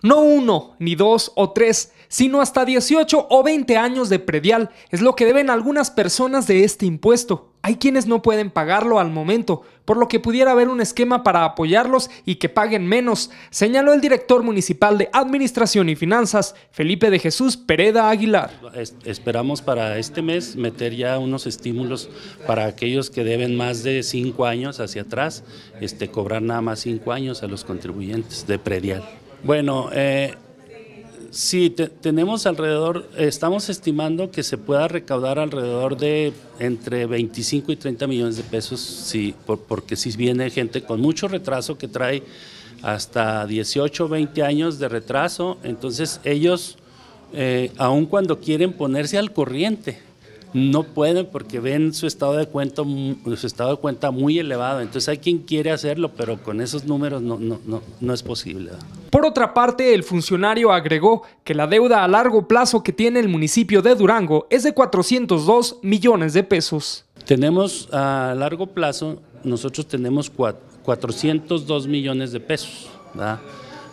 No uno, ni dos o tres, sino hasta 18 o 20 años de predial es lo que deben algunas personas de este impuesto. Hay quienes no pueden pagarlo al momento, por lo que pudiera haber un esquema para apoyarlos y que paguen menos, señaló el director municipal de Administración y Finanzas, Felipe de Jesús Pereda Aguilar. esperamos para este mes meter ya unos estímulos para aquellos que deben más de cinco años hacia atrás, este, cobrar nada más cinco años a los contribuyentes de predial. Bueno, eh, sí, tenemos alrededor, estamos estimando que se pueda recaudar alrededor de entre 25 y 30 millones de pesos, sí, porque si viene gente con mucho retraso que trae hasta 18, 20 años de retraso, entonces ellos, eh, aun cuando quieren ponerse al corriente, no pueden porque ven su estado de cuenta, mm, su estado de cuenta muy elevado. Entonces hay quien quiere hacerlo, pero con esos números no, no, no, no es posible. Por otra parte, el funcionario agregó que la deuda a largo plazo que tiene el municipio de Durango es de 402 millones de pesos. Tenemos a largo plazo, nosotros tenemos 402 millones de pesos. ¿verdad?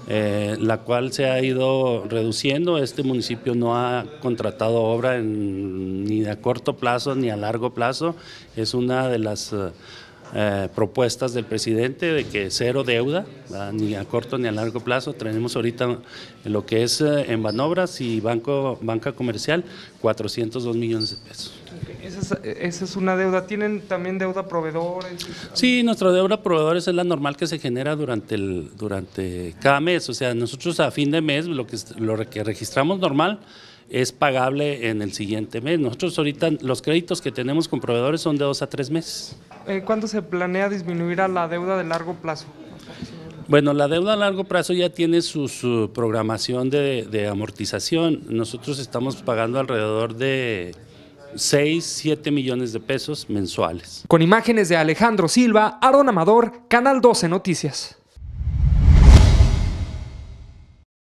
Eh, la cual se ha ido reduciendo. Este municipio no ha contratado obra ni a corto plazo ni a largo plazo. Es una de las eh, eh, propuestas del presidente de que cero deuda, ni a corto ni a largo plazo. Tenemos ahorita lo que es eh, en manobras y banco, Banca Comercial 402 millones de pesos. Esa, es, esa es, una deuda. ¿Tienen también deuda proveedores? Sí, nuestra deuda proveedores es la normal que se genera durante, el, durante cada mes. O sea, nosotros a fin de mes lo que, lo que registramos normal es pagable en el siguiente mes. Nosotros ahorita los créditos que tenemos con proveedores son de dos a tres meses. Eh, ¿cuándo se planea disminuir a la deuda de largo plazo? Bueno, la deuda a largo plazo ya tiene su, programación de, de, amortización. Nosotros estamos pagando alrededor de 6, 7 millones de pesos mensuales. Con imágenes de Alejandro Silva, Aaron Amador, Canal 12 Noticias.